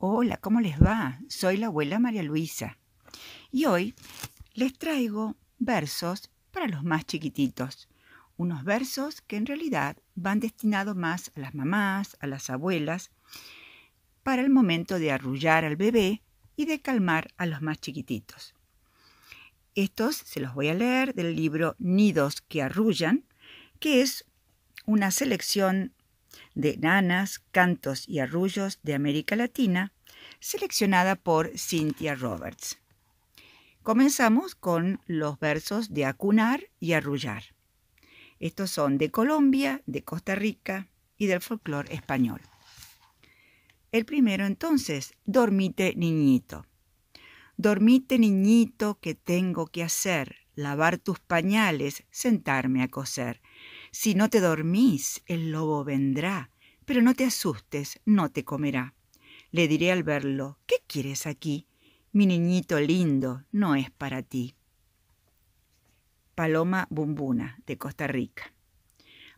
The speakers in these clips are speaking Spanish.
Hola, ¿cómo les va? Soy la abuela María Luisa. Y hoy les traigo versos para los más chiquititos. Unos versos que en realidad van destinados más a las mamás, a las abuelas, para el momento de arrullar al bebé y de calmar a los más chiquititos. Estos se los voy a leer del libro Nidos que Arrullan, que es una selección de nanas, cantos y arrullos de América Latina, seleccionada por Cynthia Roberts. Comenzamos con los versos de acunar y arrullar. Estos son de Colombia, de Costa Rica y del folclore español. El primero entonces, dormite niñito. Dormite niñito que tengo que hacer, lavar tus pañales, sentarme a coser. Si no te dormís, el lobo vendrá, pero no te asustes, no te comerá. Le diré al verlo, ¿qué quieres aquí? Mi niñito lindo no es para ti. Paloma Bumbuna, de Costa Rica.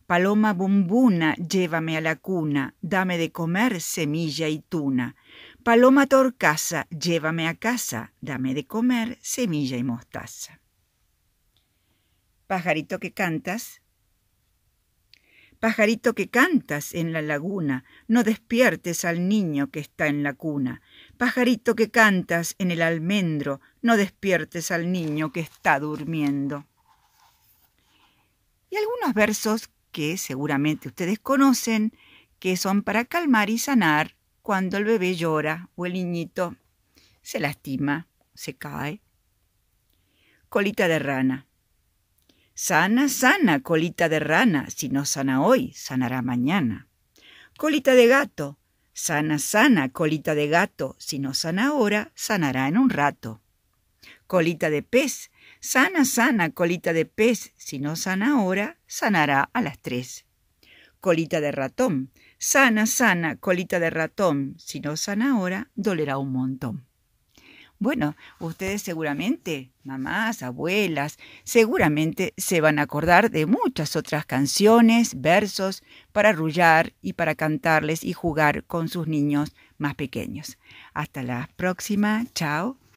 Paloma bumbuna, llévame a la cuna, dame de comer semilla y tuna. Paloma torcaza, llévame a casa, dame de comer semilla y mostaza. Pajarito que cantas. Pajarito que cantas en la laguna, no despiertes al niño que está en la cuna. Pajarito que cantas en el almendro, no despiertes al niño que está durmiendo. Y algunos versos que seguramente ustedes conocen, que son para calmar y sanar cuando el bebé llora o el niñito se lastima, se cae. Colita de rana. Sana, sana, colita de rana, si no sana hoy, sanará mañana. Colita de gato, sana, sana, colita de gato, si no sana ahora, sanará en un rato. Colita de pez, sana, sana, colita de pez, si no sana ahora, sanará a las tres. Colita de ratón, sana, sana, colita de ratón, si no sana ahora, dolerá un montón. Bueno, ustedes seguramente, mamás, abuelas, seguramente se van a acordar de muchas otras canciones, versos, para arrullar y para cantarles y jugar con sus niños más pequeños. Hasta la próxima, chao.